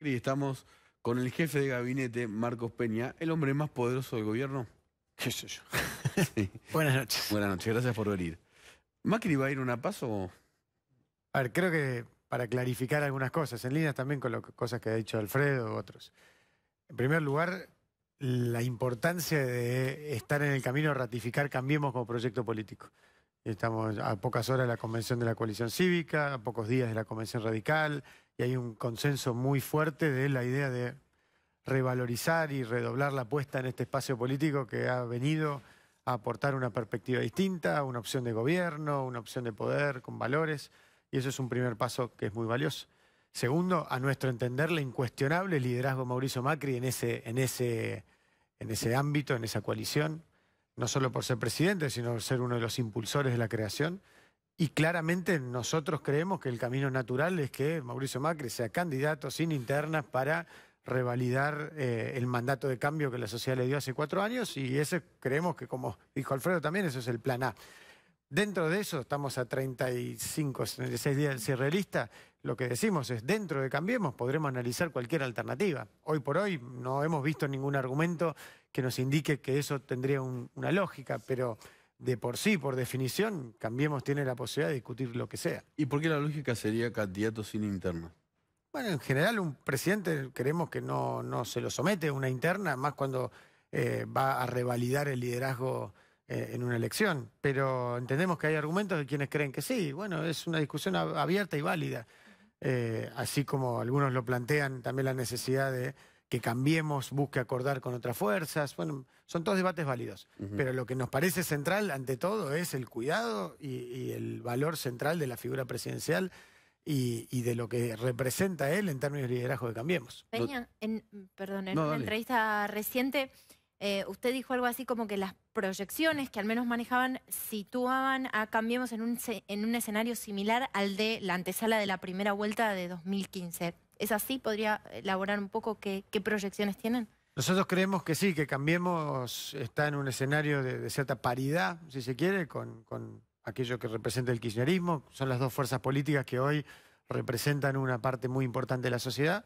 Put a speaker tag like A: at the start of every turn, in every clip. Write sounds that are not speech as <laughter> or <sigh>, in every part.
A: estamos con el jefe de gabinete, Marcos Peña, el hombre más poderoso del gobierno. ¿Qué sé yo? <laughs> Buenas noches. Buenas noches, gracias por venir. ¿Macri va a ir una
B: paso? A ver, creo que para clarificar algunas cosas, en línea también con las cosas que ha dicho Alfredo u otros. En primer lugar, la importancia de estar en el camino de ratificar Cambiemos como proyecto político. Estamos a pocas horas de la convención de la coalición cívica, a pocos días de la convención radical, y hay un consenso muy fuerte de la idea de revalorizar y redoblar la apuesta en este espacio político que ha venido a aportar una perspectiva distinta, una opción de gobierno, una opción de poder con valores, y eso es un primer paso que es muy valioso. Segundo, a nuestro entender, la incuestionable liderazgo de Mauricio Macri en ese, en ese ámbito, en esa coalición no solo por ser presidente, sino por ser uno de los impulsores de la creación. Y claramente nosotros creemos que el camino natural es que Mauricio Macri sea candidato sin internas para revalidar eh, el mandato de cambio que la sociedad le dio hace cuatro años y ese creemos que, como dijo Alfredo también, eso es el plan A. Dentro de eso, estamos a 35, 36 días de cierre lo que decimos es, dentro de Cambiemos podremos analizar cualquier alternativa. Hoy por hoy no hemos visto ningún argumento que nos indique que eso tendría una lógica, pero de por sí, por definición, Cambiemos tiene la posibilidad de discutir lo que sea.
A: ¿Y por qué la lógica sería candidato sin interna?
B: Bueno, en general un presidente creemos que no, no se lo somete a una interna, más cuando eh, va a revalidar el liderazgo eh, en una elección. Pero entendemos que hay argumentos de quienes creen que sí. Bueno, es una discusión abierta y válida. Eh, así como algunos lo plantean, también la necesidad de que cambiemos, busque acordar con otras fuerzas. Bueno, son todos debates válidos. Pero lo que nos parece central, ante todo, es el cuidado y, el valor central de la figura presidencial y, de lo que representa él en términos de liderazgo de Cambiemos. Peña,
C: en, perdón, en una entrevista reciente eh, usted dijo algo así como que las proyecciones que al menos manejaban situaban a Cambiemos en un, en un escenario similar al de la antesala de la primera vuelta de 2015. ¿Es así? ¿Podría elaborar un poco qué, proyecciones tienen?
B: Nosotros creemos que sí, que Cambiemos está en un escenario de, cierta paridad, si se quiere, con, aquello que representa el kirchnerismo. Son las dos fuerzas políticas que hoy representan una parte muy importante de la sociedad,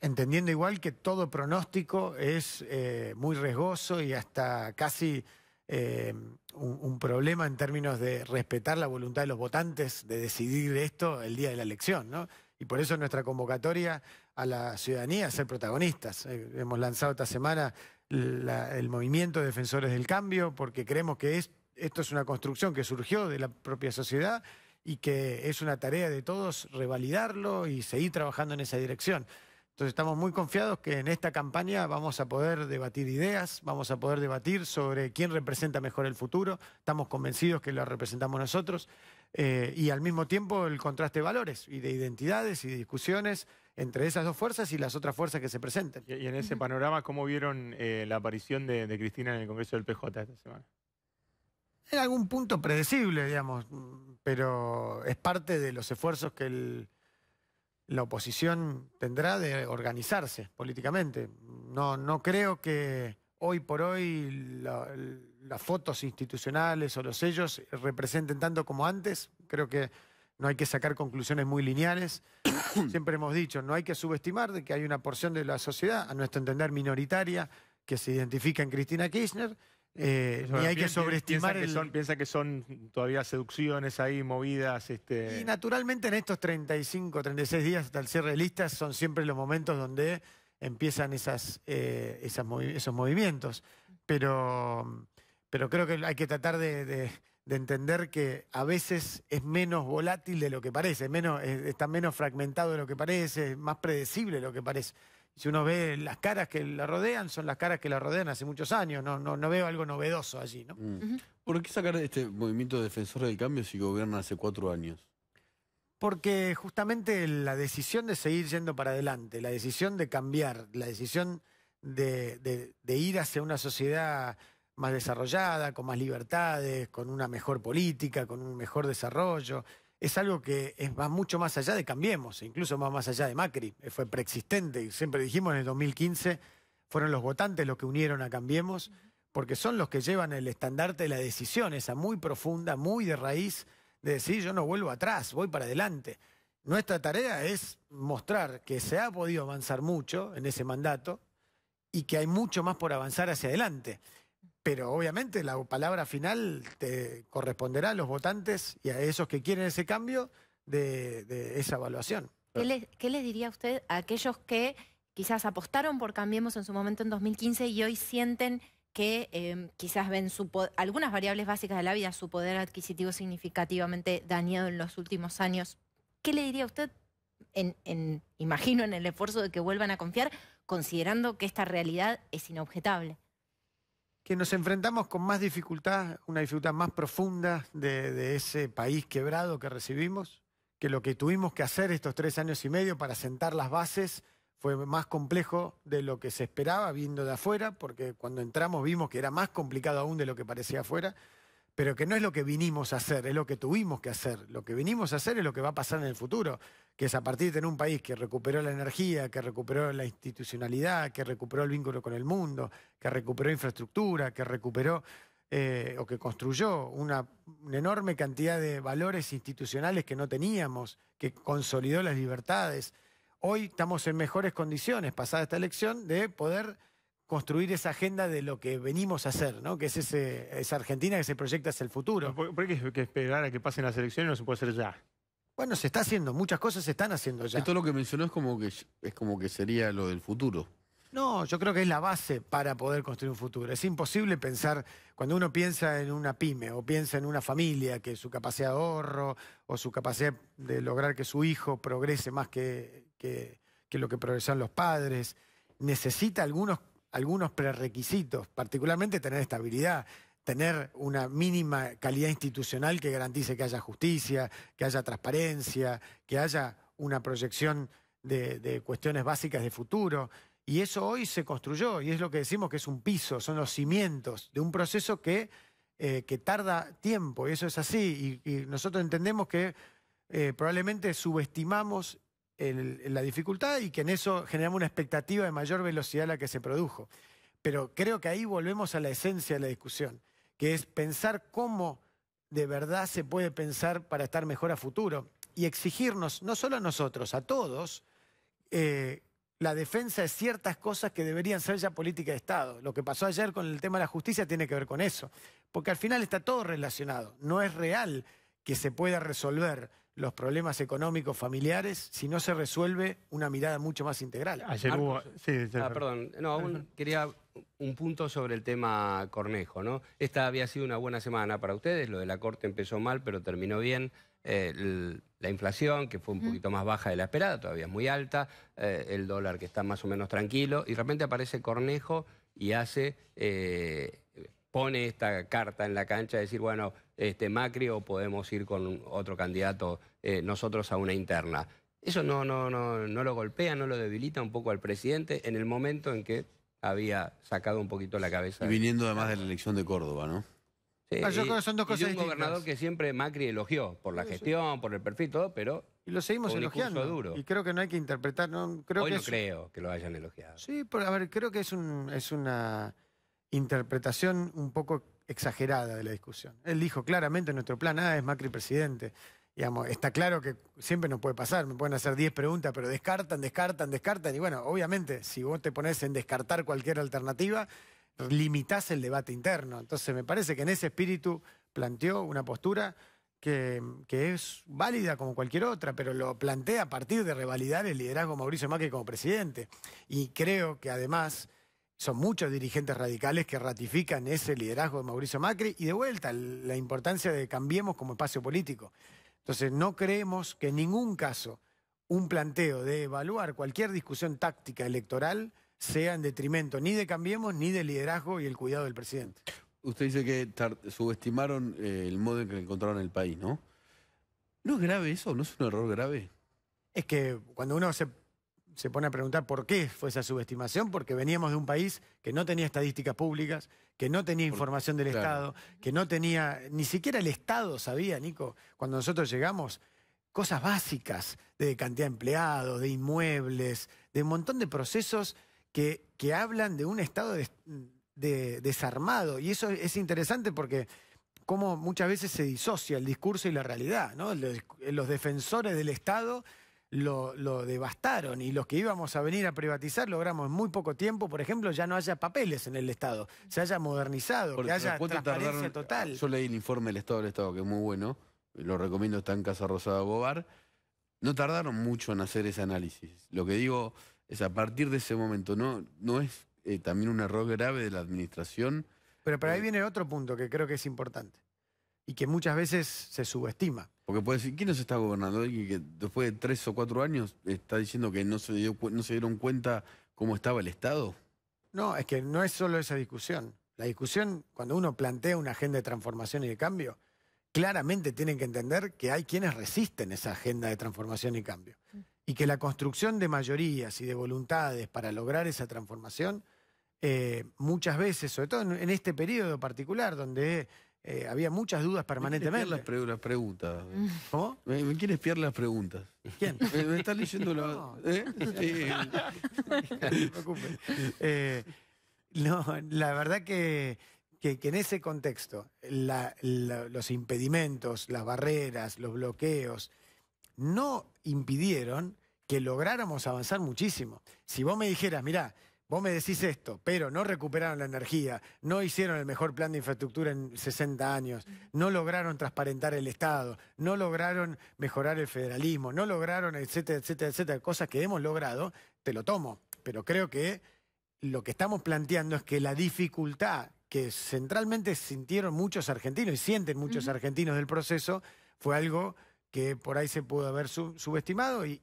B: entendiendo igual que todo pronóstico es eh, muy riesgoso y hasta casi eh, un, un, problema en términos de respetar la voluntad de los votantes de decidir esto el día de la elección. ¿no? Y por eso nuestra convocatoria a la ciudadanía a ser protagonistas. Eh, hemos lanzado esta semana el movimiento Defensores del Cambio porque creemos que esto es una construcción que surgió de la propia sociedad y que es una tarea de todos revalidarlo y seguir trabajando en esa dirección. Entonces estamos muy confiados que en esta campaña vamos a poder debatir ideas, vamos a poder debatir sobre quién representa mejor el futuro, estamos convencidos que lo representamos nosotros eh, y al mismo tiempo el contraste de valores y de identidades y discusiones entre esas dos fuerzas y
D: las otras fuerzas que se presenten. Y, en ese panorama, ¿cómo vieron eh, la aparición de, Cristina en el Congreso del PJ esta semana?
B: En algún punto predecible, digamos, pero es parte de los esfuerzos que la oposición tendrá de organizarse políticamente. No, no creo que hoy por hoy las fotos institucionales o los sellos representen tanto como antes. Creo que no hay que sacar conclusiones muy lineales. <coughs> Siempre hemos dicho, no hay que subestimar de que hay una porción de la sociedad, a nuestro entender minoritaria, que se identifica en Cristina Kirchner. Y eh, hay que sobreestimar.
D: Piensa, que son, todavía seducciones ahí, movidas. Este y
B: naturalmente en estos 35, 36 días hasta el cierre de listas son siempre los momentos donde empiezan esas, eh, esos movimientos. Pero pero creo que hay que tratar de, entender que a veces es menos volátil de lo que parece, menos, está menos fragmentado de lo que parece, es más predecible de lo que parece. Si uno ve las caras que la rodean, son las caras que la rodean hace muchos años, no, no, veo algo novedoso allí. ¿no?
A: Mm. ¿Por qué sacar este movimiento de defensor del cambio si gobierna hace cuatro años?
B: Porque justamente la decisión de seguir yendo para adelante, la decisión de cambiar, la decisión de ir hacia una sociedad más desarrollada, con más libertades, con una mejor política, con un mejor desarrollo. Es algo que va mucho más allá de Cambiemos, e incluso va más allá de Macri. Eh, fue preexistente, y siempre dijimos en el 2015, fueron los votantes los que unieron a Cambiemos, porque son los que llevan el estandarte de la decisión, esa muy profunda, muy de raíz, de decir yo no vuelvo atrás, voy para adelante. Nuestra tarea es mostrar que se ha podido avanzar mucho en ese mandato y que hay mucho más por avanzar hacia adelante pero obviamente la palabra final te corresponderá a los votantes y a esos que quieren ese cambio de, esa evaluación. ¿Qué le
C: ¿Qué a diría usted a aquellos que quizás apostaron por Cambiemos en su momento en 2015 y hoy sienten que em, quizás ven algunas variables básicas de la vida, su poder adquisitivo significativamente dañado en los últimos años. ¿Qué le diría a usted, en, imagino, en el esfuerzo de que vuelvan a confiar, considerando que esta realidad es inobjetable?
B: que nos enfrentamos con más dificultad, una dificultad más profunda de, ese país quebrado que recibimos, que lo que tuvimos que hacer estos tres años y medio para sentar las bases fue más complejo de lo que se esperaba viendo de afuera, porque cuando entramos vimos que era más complicado aún de lo que parecía afuera pero que no es lo que vinimos a hacer, es lo que tuvimos que hacer. Lo que vinimos a hacer es lo que va a pasar en el futuro, que es a partir de tener un país que recuperó la energía, que recuperó la institucionalidad, que recuperó el vínculo con el mundo, que recuperó infraestructura, que recuperó eh, o que construyó una, enorme cantidad de valores institucionales que no teníamos, que consolidó las libertades. Hoy estamos en mejores condiciones, pasada esta elección, de poder construir esa agenda de lo que venimos a hacer, ¿no? Que es esa Argentina que se proyecta hacia el futuro.
D: ¿Por, qué que esperar a que pasen las elecciones no se puede hacer
B: ya? Bueno, se está haciendo, muchas cosas se están haciendo ya. Esto lo que mencionó es como que es
A: como que sería lo del futuro.
B: No, yo creo que es la base para poder construir un futuro. Es imposible pensar, cuando uno piensa en una pyme o piensa en una familia, que su capacidad de ahorro o su capacidad de lograr que su hijo progrese más que, que, que lo que progresan los padres, necesita algunos algunos prerequisitos, particularmente tener estabilidad, tener una mínima calidad institucional que garantice que haya justicia, que haya transparencia, que haya una proyección de, cuestiones básicas de futuro. Y eso hoy se construyó, y es lo que decimos que es un piso, son los cimientos de un proceso que, eh, que tarda tiempo, y eso es así. Y, nosotros entendemos que eh, probablemente subestimamos en la dificultad y que en eso generamos una expectativa de mayor velocidad a la que se produjo. Pero creo que ahí volvemos a la esencia de la discusión, que es pensar cómo de verdad se puede pensar para estar mejor a futuro y exigirnos, no solo a nosotros, a todos, eh, la defensa de ciertas cosas que deberían ser ya política de Estado. Lo que pasó ayer con el tema de la justicia tiene que ver con eso, porque al final está todo relacionado. No es real que se pueda resolver los problemas económicos familiares si no se resuelve una mirada mucho más integral. Ayer Ah, perdón.
E: No, aún quería un punto sobre el tema Cornejo. ¿no? Esta había sido una buena semana para ustedes. Lo de la Corte empezó mal, pero terminó bien. Eh, la inflación, que fue un poquito más baja de la esperada, todavía es muy alta. Eh, el dólar, que está más o menos tranquilo. Y de repente aparece Cornejo y hace... Eh, pone esta carta en la cancha de decir, bueno este, Macri o podemos ir con otro candidato eh, nosotros a una interna. Eso no, no, no, no lo golpea, no lo debilita un poco al presidente en el momento en que había sacado un poquito la cabeza. Y viniendo además de la elección de Córdoba, ¿no? Ah, son dos un gobernador que siempre Macri elogió por la gestión, por el perfil, todo, pero y lo seguimos elogiando. Y creo que no hay que interpretar. No, creo Hoy no creo que lo hayan elogiado.
B: Sí, pero a ver, creo que es, un, es una interpretación un poco exagerada de la discusión. Él dijo claramente nuestro plan A es Macri presidente. está claro que siempre nos puede pasar, me pueden hacer 10 preguntas, pero descartan, descartan, descartan. Y bueno, obviamente, si vos te pones en descartar cualquier alternativa, limitás el debate interno. Entonces, me parece que en ese espíritu planteó una postura que, que, es válida como cualquier otra, pero lo plantea a partir de revalidar el liderazgo de Mauricio Macri como presidente. Y creo que además son muchos dirigentes radicales que ratifican ese liderazgo de Mauricio Macri y de vuelta la importancia de cambiemos como espacio político. Entonces, no creemos que en ningún caso un planteo de evaluar cualquier discusión táctica electoral sea en detrimento ni de Cambiemos ni del liderazgo y el cuidado del presidente.
A: Usted dice que subestimaron eh, el modo en que encontraron el país, ¿no? ¿No es
B: grave eso? ¿No es un error grave? Es que cuando uno se se pone a preguntar por qué fue esa subestimación, porque veníamos de un país que no tenía estadísticas públicas, que no tenía información del Estado, que no tenía, ni siquiera el Estado sabía, Nico, cuando nosotros llegamos, cosas básicas de cantidad de empleados, de inmuebles, de un montón de procesos que, que hablan de un Estado desarmado. Y eso es interesante porque como muchas veces se disocia el discurso y la realidad, ¿no? los defensores del Estado lo, devastaron y los que íbamos a venir a privatizar logramos en muy poco tiempo, por ejemplo, ya no haya papeles en el Estado, se haya modernizado, que haya transparencia total. Yo
A: leí el informe del Estado del Estado, que es muy bueno, lo recomiendo, está en Casa Rosada Bobar. No tardaron mucho en hacer ese análisis. Lo que digo es, a partir de ese momento, ¿no, no es eh, también un error grave de la administración?
B: Pero, para ahí eh, viene otro punto que creo que es importante y que muchas veces se subestima.
A: Porque puede decir, ¿quién nos está gobernando? Alguien que después de tres o cuatro años está diciendo que no se, dieron cuenta cómo estaba el
B: Estado. No, es que no es solo esa discusión. La discusión, cuando uno plantea una agenda de transformación y de cambio, claramente tienen que entender que hay quienes resisten esa agenda de transformación y cambio. Mm. Y que la construcción de mayorías y de voluntades para lograr esa transformación, eh, muchas veces, sobre todo en este periodo particular, donde eh, había muchas dudas permanentemente.
A: Me las preguntas.
B: Mm. ¿Cómo?
A: Me, quiere espiar las preguntas.
B: ¿Quién? <laughs> Me, leyendo la. No. ¿eh? <laughs> Sí. Eh, no la verdad que, en ese contexto, los impedimentos, las barreras, los bloqueos, no impidieron que lográramos avanzar muchísimo. Si vos me dijeras, mirá, Vos me decís esto, pero no recuperaron la energía, no hicieron el mejor plan de infraestructura en 60 años, no lograron transparentar el Estado, no lograron mejorar el federalismo, no lograron, etcétera, etcétera, etcétera, cosas que hemos logrado, te lo tomo. Pero creo que lo que estamos planteando es que la dificultad que centralmente sintieron muchos argentinos y sienten muchos argentinos del proceso fue algo que por ahí se pudo haber subestimado y,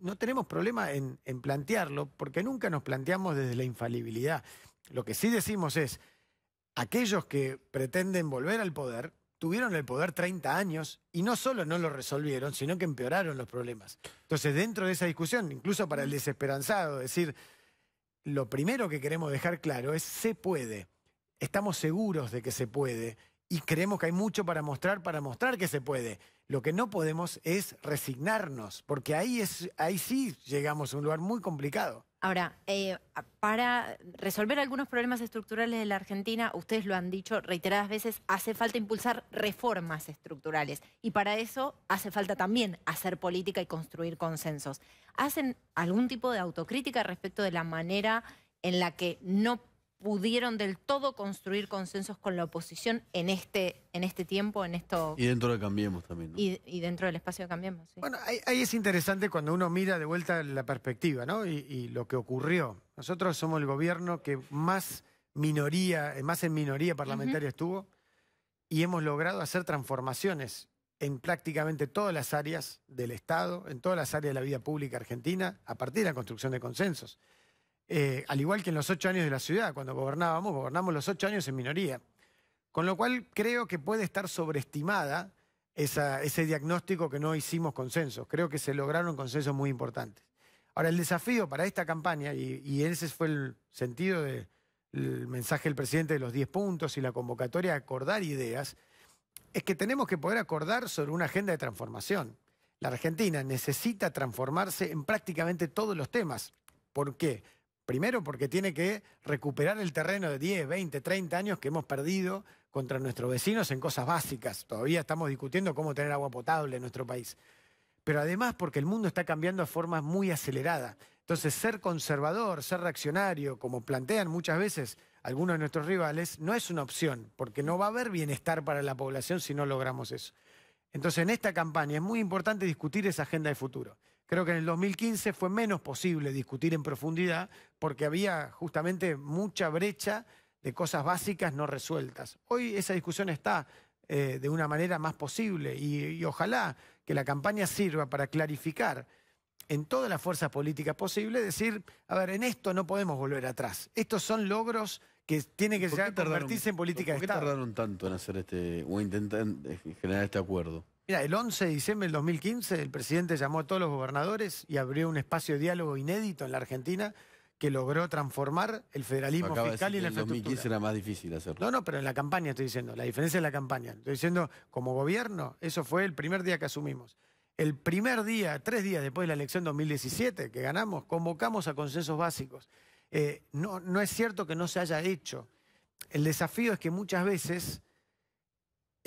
B: no tenemos problema en, en, plantearlo porque nunca nos planteamos desde la infalibilidad. Lo que sí decimos es, aquellos que pretenden volver al poder tuvieron el poder 30 años y no solo no lo resolvieron, sino que empeoraron los problemas. Entonces, dentro de esa discusión, incluso para el desesperanzado, decir, lo primero que queremos dejar claro es, se puede, estamos seguros de que se puede y creemos que hay mucho para mostrar para mostrar que se puede lo que no podemos es resignarnos, porque ahí, es, ahí sí llegamos a un lugar muy complicado.
C: Ahora, eh, para resolver algunos problemas estructurales de la Argentina, ustedes lo han dicho reiteradas veces, hace falta impulsar reformas estructurales. Y para eso hace falta también hacer política y construir consensos. ¿Hacen algún tipo de autocrítica respecto de la manera en la que no pudieron del todo construir consensos con la oposición en este, en este tiempo, en esto...
B: Y dentro de Cambiemos también,
C: Y, dentro del espacio de Cambiemos,
B: sí. Bueno, ahí, es interesante cuando uno mira de vuelta la perspectiva, ¿no? Y, lo que ocurrió. Nosotros somos el gobierno que más minoría, eh, más en minoría parlamentaria estuvo y hemos logrado hacer transformaciones en prácticamente todas las áreas del Estado, en todas las áreas de la vida pública argentina, a partir de la construcción de consensos. Eh, al igual que en los ocho años de la ciudad, cuando gobernábamos, gobernamos los ocho años en minoría. Con lo cual creo que puede estar sobreestimada ese diagnóstico que no hicimos consensos. Creo que se lograron consensos muy importantes. Ahora, el desafío para esta campaña, y, ese fue el sentido del mensaje del presidente de los 10 puntos y la convocatoria a acordar ideas, es que tenemos que poder acordar sobre una agenda de transformación. La Argentina necesita transformarse en prácticamente todos los temas. ¿Por qué? Primero porque tiene que recuperar el terreno de 10, 20, 30 años que hemos perdido contra nuestros vecinos en cosas básicas. Todavía estamos discutiendo cómo tener agua potable en nuestro país. Pero además porque el mundo está cambiando de forma muy acelerada. Entonces ser conservador, ser reaccionario, como plantean muchas veces algunos de nuestros rivales, no es una opción, porque no va a haber bienestar para la población si no logramos eso. Entonces en esta campaña es muy importante discutir esa agenda de futuro. Creo que en el 2015 fue menos posible discutir en profundidad porque había justamente mucha brecha de cosas básicas no resueltas. Hoy esa discusión está eh, de una manera más posible y, ojalá que la campaña sirva para clarificar en todas las fuerzas políticas posibles, decir, a ver, en esto no podemos volver atrás. Estos son logros que tienen que ya convertirse en política de Estado. ¿Por qué
A: tardaron tanto en hacer este, o intentar eh, generar este acuerdo?
B: Mira, el 11 de diciembre del 2015 el presidente llamó a todos los gobernadores y abrió un espacio de diálogo inédito en la Argentina que logró transformar el federalismo fiscal y la En 2015
A: era más difícil hacerlo. No,
B: no, pero en la campaña estoy diciendo, la diferencia es la campaña. Estoy diciendo, como gobierno, eso fue el primer día que asumimos. El primer día, tres días después de la elección 2017 que ganamos, convocamos a consensos básicos. Eh, no, no es cierto que no se haya hecho. El desafío es que muchas veces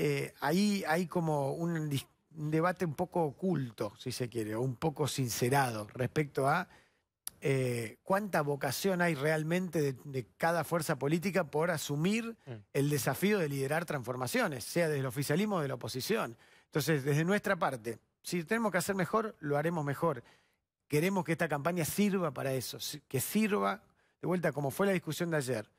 B: eh, ahí hay como un, debate un poco oculto, si se quiere, o un poco sincerado respecto a eh, cuánta vocación hay realmente de, de, cada fuerza política por asumir mm. el desafío de liderar transformaciones, sea desde el oficialismo o de la oposición. Entonces, desde nuestra parte, si tenemos que hacer mejor, lo haremos mejor. Queremos que esta campaña sirva para eso, que sirva, de vuelta, como fue la discusión de ayer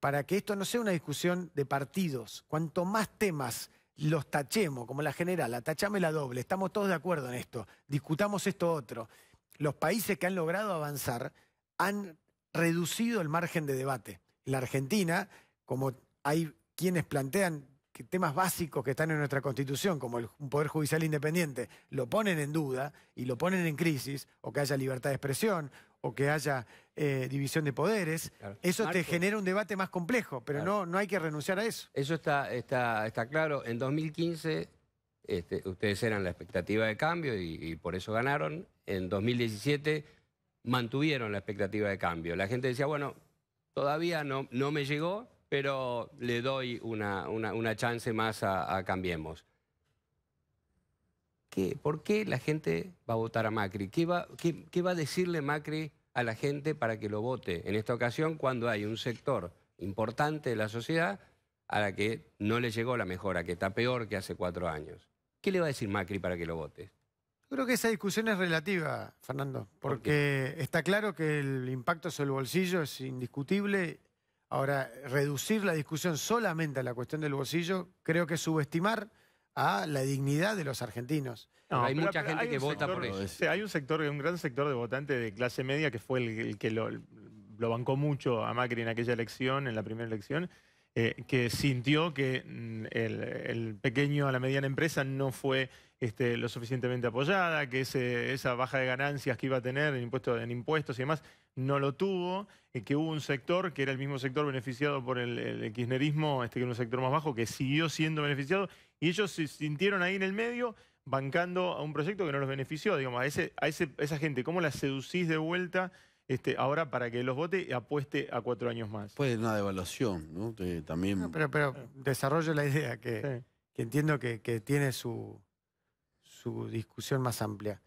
B: para que esto no sea una discusión de partidos. Cuanto más temas los tachemos, como la general, la tachame la doble, estamos todos de acuerdo en esto, discutamos esto otro. Los países que han logrado avanzar han reducido el margen de debate. la Argentina, como hay quienes plantean que temas básicos que están en nuestra Constitución, como el, Poder Judicial independiente, lo ponen en duda y lo ponen en crisis, o que haya libertad de expresión, o que haya eh, división de poderes, eso te genera un debate más complejo, pero
E: no, no hay que renunciar a eso. Eso está, está, está claro. En 2015 este, ustedes eran la expectativa de cambio y, por eso ganaron. En 2017 mantuvieron la expectativa de cambio. La gente decía, bueno, todavía no, no me llegó, pero le doy una, una, chance más a, Cambiemos. ¿Por qué la gente va a votar a Macri? ¿Qué va, qué, qué va a decirle Macri a la gente para que lo vote en esta ocasión cuando hay un sector importante de la sociedad a la que no le llegó la mejora, que está peor que hace cuatro años. ¿Qué le va a decir Macri para que lo vote?
B: creo que esa discusión es relativa, Fernando, porque está claro que el impacto sobre el bolsillo es indiscutible. Ahora, reducir la discusión solamente a la cuestión del bolsillo creo que es subestimar a la dignidad de los argentinos.
D: hay mucha gente que vota por eso. hay un sector, un gran sector de votantes de clase media que fue el, que lo, bancó mucho a Macri en aquella elección, en la primera elección, eh, que sintió que mm, el, pequeño a la mediana empresa no fue este, lo suficientemente apoyada, que esa baja de ganancias que iba a tener en, impuesto, en impuestos y demás no lo tuvo, eh, que hubo un sector que era el mismo sector beneficiado por el, kirchnerismo, este, que era un sector más bajo, que siguió siendo beneficiado y ellos se sintieron ahí en el medio bancando a un proyecto que no los benefició. Digamos, a, ese, a esa gente, ¿cómo la seducís de vuelta este, ahora para que los vote y apueste a cuatro años más?
A: Puede una devaluación, ¿no? también...
D: pero,
B: pero desarrollo la idea que, entiendo que, tiene su, su discusión más amplia.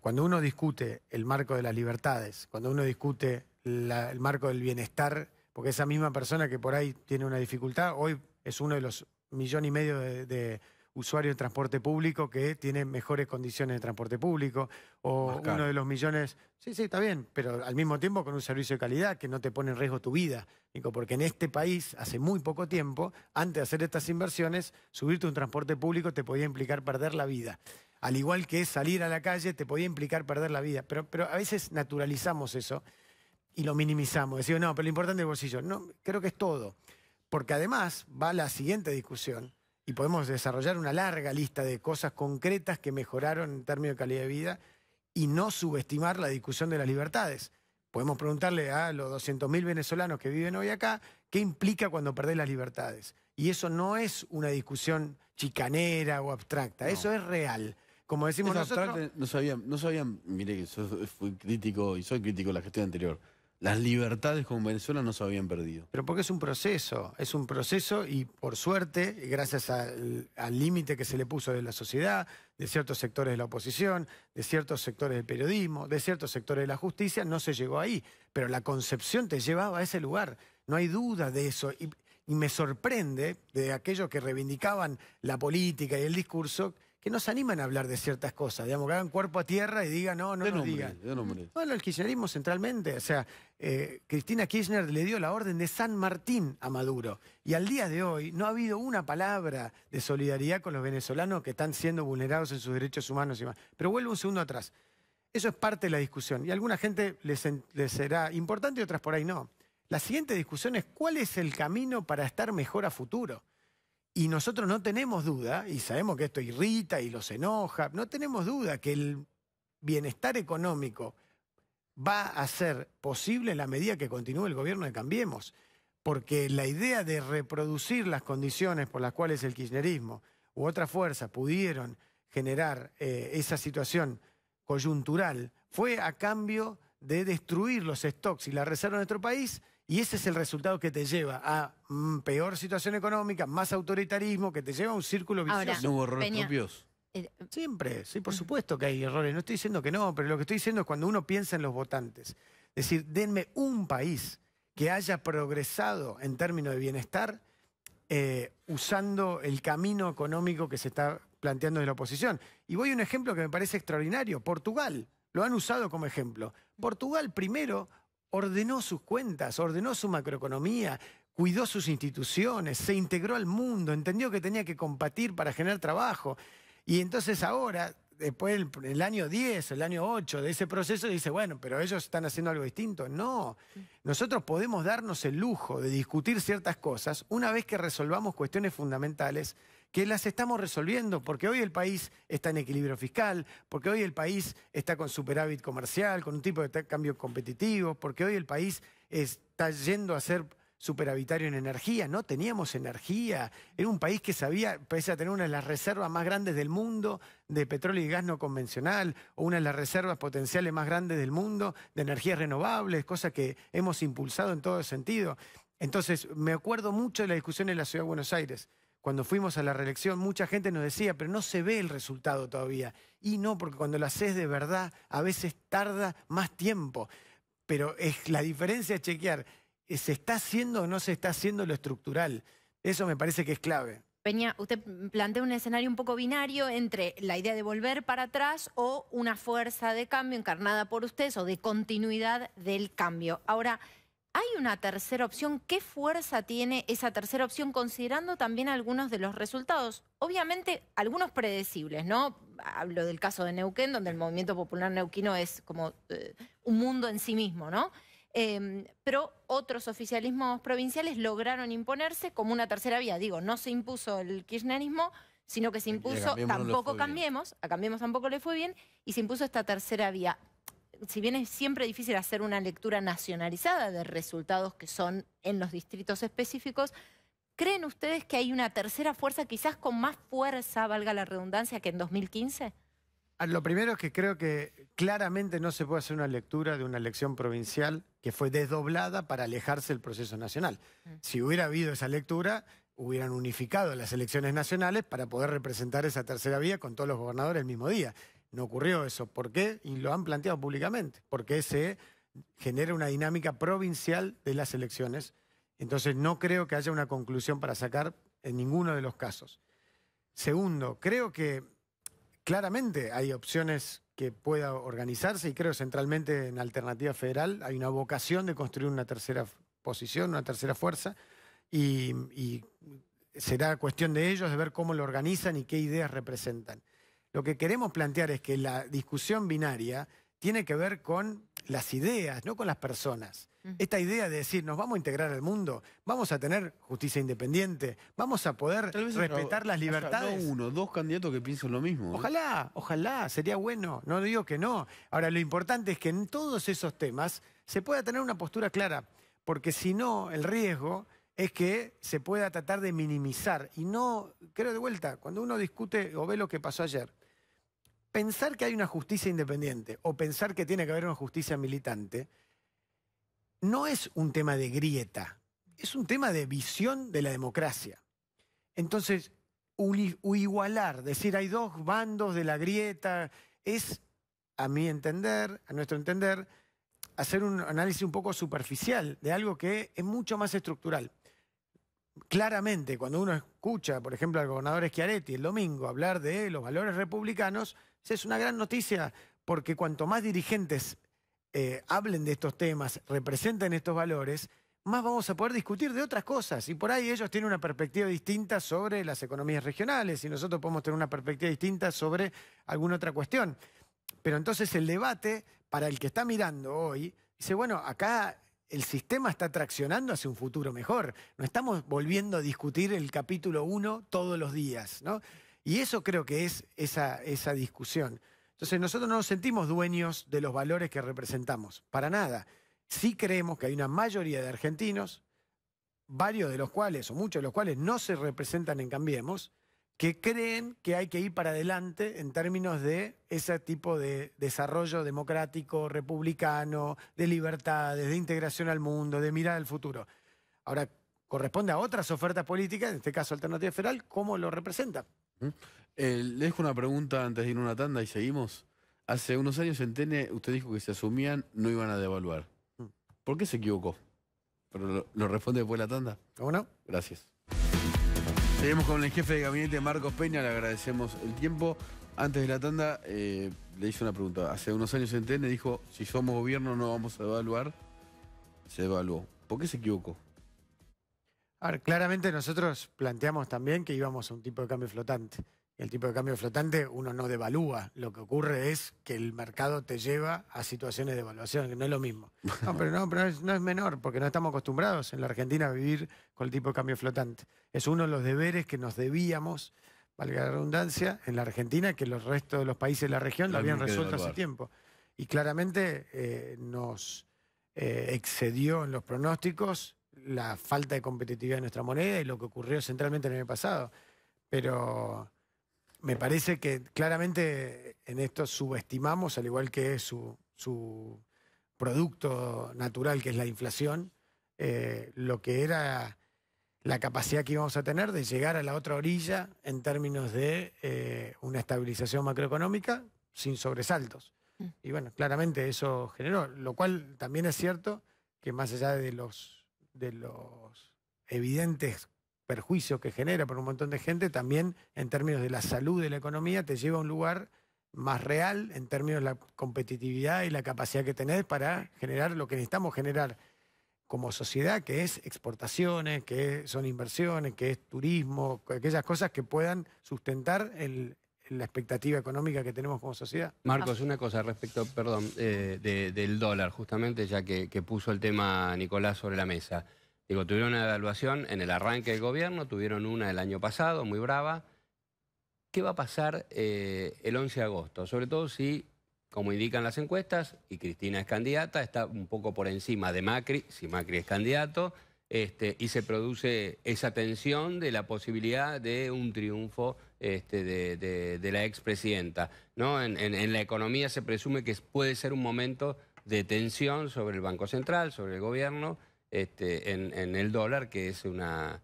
B: Cuando uno discute el marco de las libertades, cuando uno discute el marco del bienestar, porque esa misma persona que por ahí tiene una dificultad, hoy es uno de los millón y medio de, usuarios de transporte público que tiene mejores condiciones de transporte público, o uno de los millones, sí, sí, está bien, pero al mismo tiempo con un servicio de calidad que no te pone en riesgo tu vida, porque en este país, hace muy poco tiempo, antes de hacer estas inversiones, subirte a un transporte público te podía implicar perder la vida. Al igual que salir a la calle te podía implicar perder la vida, pero, pero a veces naturalizamos eso y lo minimizamos, decimos, no, pero lo importante es el bolsillo. No, creo que es todo porque además va la siguiente discusión y podemos desarrollar una larga lista de cosas concretas que mejoraron en términos de calidad de vida y no subestimar la discusión de las libertades. Podemos preguntarle a los 200.000 venezolanos que viven hoy acá qué implica cuando perdés las libertades. Y eso no es una discusión chicanera o abstracta, eso es real. Como decimos nosotros...
A: no sabían, no sabían, mire que fui crítico y soy crítico de la gestión anterior.
B: Las libertades con Venezuela no se habían perdido. Pero porque es un proceso, es un proceso y por suerte, gracias al límite que se le puso de la sociedad, de ciertos sectores de la oposición, de ciertos sectores del periodismo, de ciertos sectores de la justicia, no se llegó ahí. Pero la concepción te llevaba a ese lugar, no hay duda de eso. Y, y me sorprende de aquellos que reivindicaban la política y el discurso que nos animan a hablar de ciertas cosas, digamos, que hagan cuerpo a tierra y digan, no, no de digan.
A: De
B: el kirchnerismo centralmente, o sea, eh, Cristina Kirchner le dio la orden de San Martín a Maduro y al día de hoy no ha habido una palabra de solidaridad con los venezolanos que están siendo vulnerados en sus derechos humanos y más. Pero vuelvo un segundo atrás. Eso es parte de la discusión y alguna gente les, les será importante y otras por ahí no. La siguiente discusión es cuál es el camino para estar mejor a futuro. Y nosotros no tenemos duda, y sabemos que esto irrita y los enoja, no tenemos duda que el bienestar económico va a ser posible en la medida que continúe el gobierno de Cambiemos, porque la idea de reproducir las condiciones por las cuales el kirchnerismo u otra fuerza pudieron generar eh, esa situación coyuntural fue a cambio de destruir los stocks y la reserva de nuestro país y ese es el resultado que te lleva a mm, peor situación económica, más autoritarismo, que te lleva a un círculo vicioso. no hubo errores propios. Eh, Siempre, sí, por supuesto que hay errores. No estoy diciendo que no, pero lo que estoy diciendo es cuando uno piensa en los votantes. Es decir, denme un país que haya progresado en términos de bienestar eh, usando el camino económico que se está planteando de la oposición. Y voy a un ejemplo que me parece extraordinario, Portugal. Lo han usado como ejemplo. Portugal primero ordenó sus cuentas, ordenó su macroeconomía, cuidó sus instituciones, se integró al mundo, entendió que tenía que combatir para generar trabajo. Y entonces ahora, después del año 10, el año 8 de ese proceso, dice, bueno, pero ellos están haciendo algo distinto. No, nosotros podemos darnos el lujo de discutir ciertas cosas una vez que resolvamos cuestiones fundamentales que las estamos resolviendo, porque hoy el país está en equilibrio fiscal, porque hoy el país está con superávit comercial, con un tipo de cambio competitivo, porque hoy el país está yendo a ser superavitario en energía, no teníamos energía, era un país que sabía, pese a tener una de las reservas más grandes del mundo de petróleo y gas no convencional, o una de las reservas potenciales más grandes del mundo de energías renovables, cosa que hemos impulsado en todo sentido. Entonces, me acuerdo mucho de la discusión en la Ciudad de Buenos Aires cuando fuimos a la reelección, mucha gente nos decía, pero no se ve el resultado todavía. Y no, porque cuando lo haces de verdad, a veces tarda más tiempo. Pero es, la diferencia de chequear, eh, ¿se está haciendo o no se está haciendo lo estructural? Eso me parece que es clave.
C: Peña, usted plantea un escenario un poco binario entre la idea de volver para atrás o una fuerza de cambio encarnada por usted, o de continuidad del cambio. Ahora, ¿Hay una tercera opción? ¿Qué fuerza tiene esa tercera opción considerando también algunos de los resultados? Obviamente, algunos predecibles, ¿no? Hablo del caso de Neuquén, donde el movimiento popular neuquino es como eh, un mundo en sí mismo, ¿no? Em, pero otros oficialismos provinciales lograron imponerse como una tercera vía. Digo, no se impuso el kirchnerismo, sino que se impuso, tampoco cambiemos, a cambiemos tampoco le fue bien, y se impuso esta tercera vía si bien es siempre difícil hacer una lectura nacionalizada de resultados que son en los distritos específicos, ¿creen ustedes que hay una tercera fuerza, quizás con más fuerza, valga la redundancia, que en 2015?
B: Ah, lo primero es que creo que claramente no se puede hacer una lectura de una elección provincial que fue desdoblada para alejarse del proceso nacional. Mm. Si hubiera habido esa lectura, hubieran unificado las elecciones nacionales para poder representar esa tercera vía con todos los gobernadores el mismo día. No ocurrió eso. ¿Por qué? Y lo han planteado públicamente. Porque ese genera una dinámica provincial de las elecciones. Entonces no creo que haya una conclusión para sacar en ninguno de los casos. Segundo, creo que claramente hay opciones que pueda organizarse y creo centralmente en Alternativa Federal hay una vocación de construir una tercera posición, una tercera fuerza y, y será cuestión de ellos de ver cómo lo organizan y qué ideas representan. Lo que queremos plantear es que la discusión binaria tiene que ver con las ideas, no con las personas. Esta idea de decir, nos vamos a integrar al mundo, vamos a tener justicia independiente, vamos a poder respetar las libertades.
A: uno, dos candidatos que piensan lo mismo. ¿eh?
B: Ojalá, ojalá, sería bueno, no digo que no. Ahora, lo importante es que en todos esos temas se pueda tener una postura clara, porque si no, el riesgo es que se pueda tratar de minimizar. Y no, creo de vuelta, cuando uno discute o ve lo que pasó ayer, pensar que hay una justicia independiente o pensar que tiene que haber una justicia militante no es un tema de grieta, es un tema de visión de la democracia. Entonces, igualar, decir hay dos bandos de la grieta, es, a mi entender, a nuestro entender, hacer un análisis un poco superficial de algo que es mucho más estructural. Claramente, cuando uno escucha, por ejemplo, al gobernador Schiaretti el domingo hablar de los valores republicanos, es una gran noticia, porque cuanto más dirigentes eh, hablen de estos temas, representen estos valores, más vamos a poder discutir de otras cosas. Y por ahí ellos tienen una perspectiva distinta sobre las economías regionales y nosotros podemos tener una perspectiva distinta sobre alguna otra cuestión. Pero entonces el debate, para el que está mirando hoy, dice, bueno, acá el sistema está traccionando hacia un futuro mejor. No estamos volviendo a discutir el capítulo 1 todos los días, ¿no? Y eso creo que es esa, discusión. Entonces nosotros no nos sentimos dueños de los valores que representamos, para nada. Sí creemos que hay una mayoría de argentinos, varios de los cuales, o muchos de los cuales, no se representan en Cambiemos, que creen que hay que ir para adelante en términos de ese tipo de desarrollo democrático, republicano, de libertades, de integración al mundo, de mirar al futuro. Ahora, corresponde a otras ofertas políticas, en este caso Alternativa Federal, cómo lo representa.
A: Eh, le dejo una pregunta antes de ir a una tanda y seguimos. Hace unos años en Tene usted dijo que se asumían no iban a devaluar. Mm. ¿Por qué se equivocó? Pero lo, responde después la tanda. ¿Cómo no? Gracias. Seguimos con el jefe de gabinete Marcos Peña, le agradecemos el tiempo. Antes de la tanda eh, le hice una pregunta. Hace unos años en Tene dijo, si somos gobierno no vamos a devaluar Se devaluó ¿Por qué se equivocó?
B: claramente nosotros planteamos también que íbamos a un tipo de cambio flotante. el tipo de cambio flotante uno no devalúa. Lo que ocurre es que el mercado te lleva a situaciones de devaluación, que no es lo mismo. <laughs> No, pero no, pero no es menor, porque no estamos acostumbrados en la Argentina a vivir con el tipo de cambio flotante. Es uno de los deberes que nos debíamos, valga la redundancia, en la Argentina, que los restos de los países de la región lo habían resuelto hace tiempo. Y claramente eh, nos eh, excedió en los pronósticos la falta de competitividad de nuestra moneda y lo que ocurrió centralmente en el pasado. Pero me parece que claramente en esto subestimamos, al igual que su, producto natural, que es la inflación, eh, lo que era la capacidad que íbamos a tener de llegar a la otra orilla en términos de eh, una estabilización macroeconómica sin sobresaltos. Mm. Y bueno, claramente eso generó, lo cual también es cierto que más allá de los de los evidentes perjuicios que genera por un montón de gente, también en términos de la salud de la economía, te lleva a un lugar más real en términos de la competitividad y la capacidad que tenés para generar lo que necesitamos generar como sociedad, que es exportaciones, que son inversiones, que es turismo, aquellas cosas que puedan sustentar el, la expectativa económica que tenemos como sociedad.
E: Marcos, ah. una cosa respecto, perdón, eh, del dólar, justamente, ya que, puso el tema Nicolás sobre la mesa. Digo, tuvieron una evaluación en el arranque del gobierno, tuvieron una el año pasado, muy brava. ¿Qué va a pasar eh, el 11 de agosto? Sobre todo si, como indican las encuestas, y Cristina es candidata, está un poco por encima de Macri, si Macri es candidato, este, y se produce esa tensión de la posibilidad de un triunfo este, de, la expresidenta. ¿no? En, la economía se presume que puede ser un momento de tensión sobre el Banco Central, sobre el gobierno, este, en, el dólar, que es una,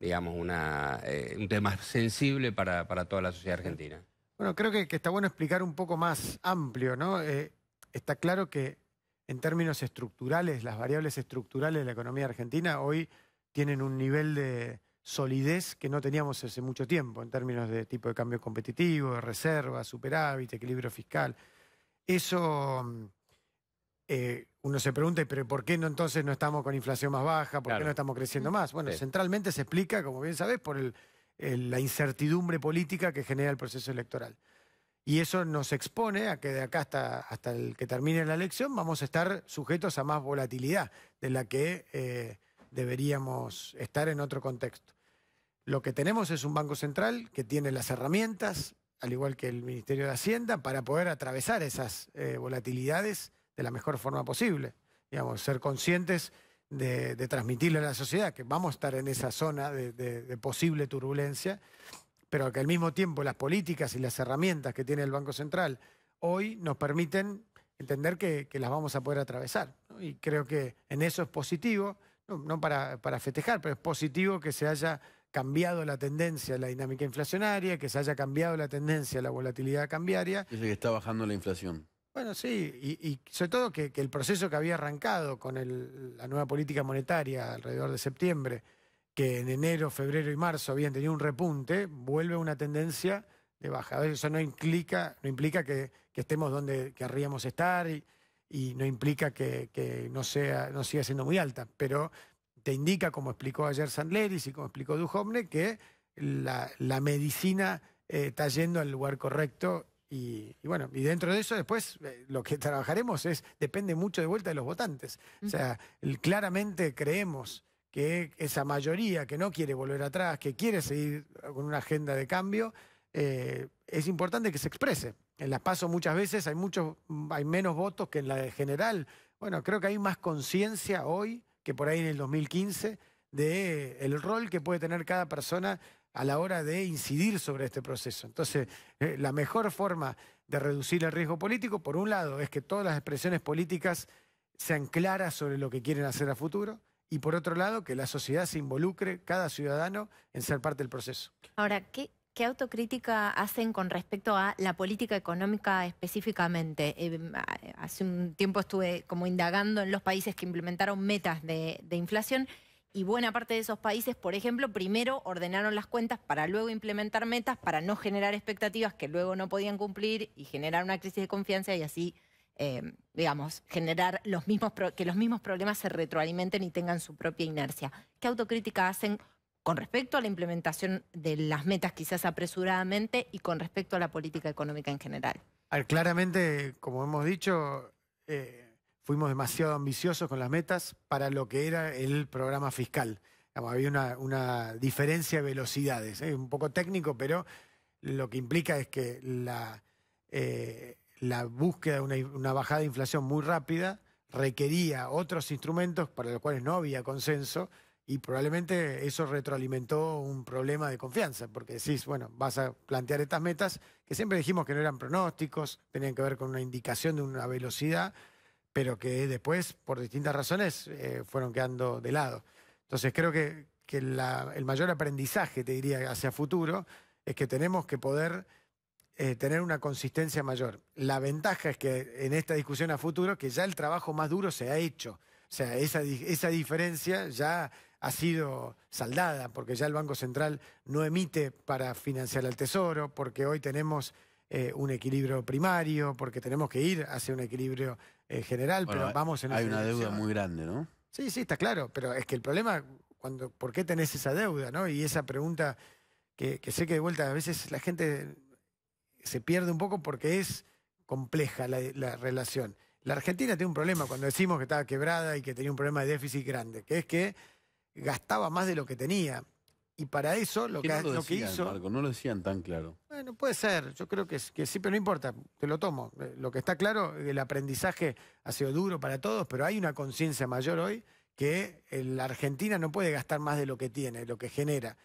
E: digamos, una, eh, un tema sensible para, toda la sociedad argentina.
B: Bueno, creo que, está bueno explicar un poco más amplio, ¿no? Eh, está claro que en términos estructurales, las variables estructurales de la economía argentina hoy tienen un nivel de, solidez que no teníamos hace mucho tiempo en términos de tipo de cambio competitivo, de reserva, superávit, equilibrio fiscal. Eso mm, eh, uno se pregunta, pero ¿por qué no entonces no estamos con inflación más baja? ¿Por qué no estamos creciendo más? Bueno, centralmente se explica, como bien sabés, por el, la incertidumbre política que genera el proceso electoral. Y eso nos expone a que de acá hasta, hasta el que termine la elección vamos a estar sujetos a más volatilidad de la que... Eh, deberíamos estar en otro contexto. Lo que tenemos es un Banco Central que tiene las herramientas, al igual que el Ministerio de Hacienda, para poder atravesar esas eh, volatilidades de la mejor forma posible. Digamos, ser conscientes de, transmitirle a la sociedad que vamos a estar en esa zona de, posible turbulencia, pero que al mismo tiempo las políticas y las herramientas que tiene el Banco Central hoy nos permiten entender que, las vamos a poder atravesar. Y creo que en eso es positivo no, para, para festejar, pero es positivo que se haya cambiado la tendencia la dinámica inflacionaria, que se haya cambiado la tendencia la volatilidad cambiaria.
A: Dice que está bajando la inflación.
B: Bueno, sí, y, sobre todo que, el proceso que había arrancado con la nueva política monetaria alrededor de septiembre, que en enero, febrero y marzo habían tenido un repunte, vuelve a una tendencia de baja. Eso no implica, no implica que, que estemos donde querríamos estar y, y no implica que, no, sea, no siga siendo muy alta, pero te indica, como explicó ayer Sandleris y como explicó Duhovne, que la, medicina eh, está yendo al lugar correcto y, bueno, y dentro de eso después eh, lo que <laughs> trabajaremos es, depende mucho de vuelta de los votantes. O sea, claramente creemos que esa mayoría que no quiere volver atrás, que quiere seguir con una agenda de cambio, eh, es importante que se exprese en las PASO muchas veces hay, muchos, mm, hay menos votos que en la general. Bueno, creo que hay más conciencia hoy que por ahí en el 2015 de eh, el rol que puede tener cada persona a la hora de incidir sobre este proceso. Entonces, eh, la mejor forma de reducir el riesgo político, por un lado, es que todas las expresiones políticas sean claras sobre lo que quieren hacer a futuro, y por otro lado, que la sociedad se involucre, cada ciudadano, en ser parte del proceso.
C: Ahora, ¿qué, ¿Qué autocrítica hacen con respecto a la política económica específicamente? Eh, hace un tiempo estuve como indagando en los países que implementaron metas de, inflación y buena parte de esos países, por ejemplo, primero ordenaron las cuentas para luego implementar metas, para no generar expectativas que luego no podían cumplir y generar una crisis de confianza y así, eh, digamos, generar los mismos que los mismos problemas se retroalimenten y tengan su propia inercia. ¿Qué autocrítica hacen con respecto a la implementación de las metas quizás apresuradamente y con respecto a la política económica en general.
B: claramente, como hemos dicho, eh, fuimos demasiado ambiciosos con las metas para lo que era el programa fiscal. había una, diferencia de velocidades, es ¿eh? un poco técnico, pero lo que implica es que eh, la, búsqueda de una, una bajada de inflación muy rápida requería otros instrumentos para los cuales no había consenso y probablemente eso retroalimentó un problema de confianza, porque decís, bueno, vas a plantear estas metas que siempre dijimos que no eran pronósticos, tenían que ver con una indicación de una velocidad, pero que después, por distintas razones, eh, fueron quedando de lado. Entonces creo que, el mayor aprendizaje, te diría, hacia futuro, es que tenemos que poder eh, tener una consistencia mayor. La ventaja es que en esta discusión a futuro, que ya el trabajo más duro se ha hecho. O sea, esa diferencia ya ha sido saldada, porque ya el Banco Central no emite para financiar al Tesoro, porque hoy tenemos eh, un equilibrio primario, porque tenemos que ir hacia un equilibrio eh, general, pero vamos en Hay una deuda muy grande, ¿no? Sí, sí, está claro, pero es que el problema, cuando, ¿por qué tenés esa deuda? ¿no? Y esa pregunta que, sé que de vuelta a veces la gente se pierde un poco porque es compleja la, relación. La Argentina tiene un problema cuando decimos que estaba quebrada y que tenía un problema de déficit grande, que es que gastaba más de lo que tenía. Y para eso lo, que, lo, que hizo...
A: no lo decían tan claro.
B: Bueno, puede ser, yo creo que, que sí, pero no importa, te lo tomo. Eh, lo que está claro, el aprendizaje ha sido duro para todos, pero hay una conciencia mayor hoy que la Argentina no puede gastar más de lo que tiene, lo que genera.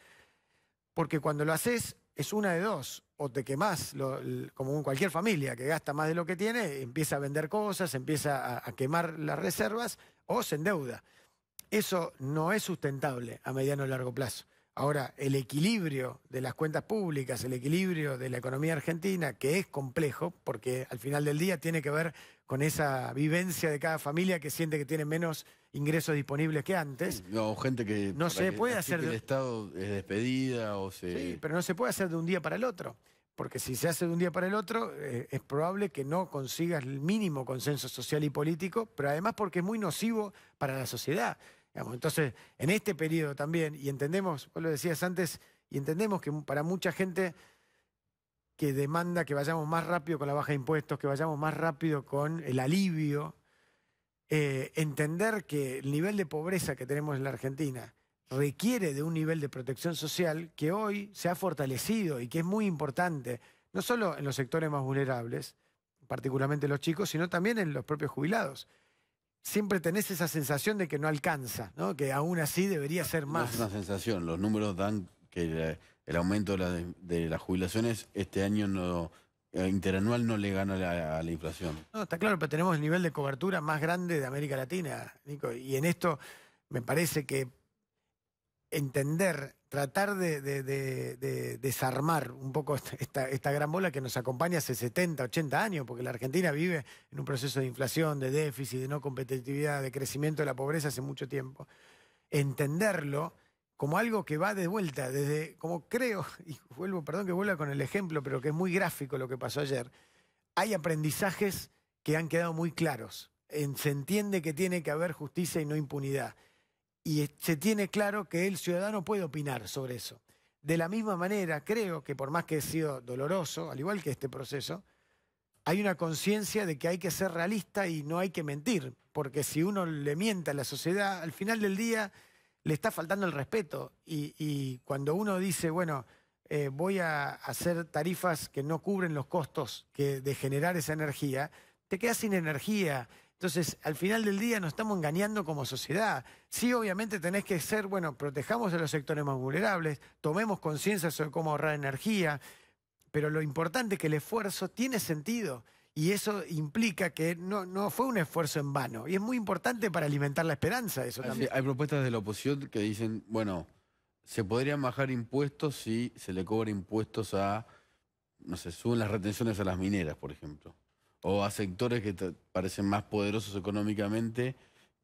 B: Porque cuando lo haces, es una de dos. O te quemás, como en cualquier familia que gasta más de lo que tiene, empieza a vender cosas, empieza a quemar las reservas o se endeuda. Eso no es sustentable a mediano y largo plazo. Ahora, el equilibrio de las cuentas públicas, el equilibrio de la economía argentina, que es complejo, porque al final del día tiene que ver con esa vivencia de cada familia que siente que tiene menos ingresos disponibles que antes. No, gente que no se puede hacer el Estado es despedida o se Sí, pero no se puede hacer de un día para el otro, porque si se hace de un día para el otro eh, es probable que no consigas el mínimo consenso social y político, pero además porque es muy nocivo para la sociedad. Entonces, en este periodo también, y entendemos, vos lo decías antes, y entendemos que para mucha gente que demanda que vayamos más rápido con la baja de impuestos, que vayamos más rápido con el alivio, eh, entender que el nivel de pobreza que tenemos en la Argentina requiere de un nivel de protección social que hoy se ha fortalecido y que es muy importante, no solo en los sectores más vulnerables, particularmente los chicos, sino también en los propios jubilados siempre tenés esa sensación de que no alcanza, ¿no? que aún así debería ser más. No es una
A: sensación, los números dan que el, aumento de, las jubilaciones este año no eh, interanual no le gana a la inflación.
B: No, está claro, pero tenemos el nivel de cobertura más grande de América Latina, Nico, y en esto me parece que entender, tratar de, desarmar un poco esta, gran bola que nos acompaña hace 70, 80 años, porque la Argentina vive en un proceso de inflación, de déficit, de no competitividad, de crecimiento de la pobreza hace mucho tiempo. Entenderlo como algo que va de vuelta, desde, como creo, <laughs> y vuelvo, perdón que vuelva con el ejemplo, pero que es muy gráfico lo que pasó ayer, hay aprendizajes que han quedado muy claros. se entiende que tiene que haber justicia y no impunidad y se tiene claro que el ciudadano puede opinar sobre eso. De la misma manera, creo que por más que ha sido doloroso, al igual que este proceso, hay una conciencia de que hay que ser realista y no hay que mentir, porque si uno le mienta a la sociedad, al final del día le está faltando el respeto. Y, cuando uno dice, bueno, eh, voy a hacer tarifas que no cubren los costos que, de generar esa energía, te quedas sin energía, entonces, al final del día nos estamos engañando como sociedad. Sí, obviamente tenés que ser, bueno, protejamos a los sectores más vulnerables, tomemos conciencia sobre cómo ahorrar energía, pero lo importante es que el esfuerzo tiene sentido. Y eso implica que no, no fue un esfuerzo en vano. Y es muy importante para alimentar la esperanza eso también.
A: Hay propuestas de la oposición que dicen, bueno, se podrían bajar impuestos si se le cobra impuestos a, no sé, suben las retenciones a las mineras, por ejemplo o a sectores que parecen más poderosos económicamente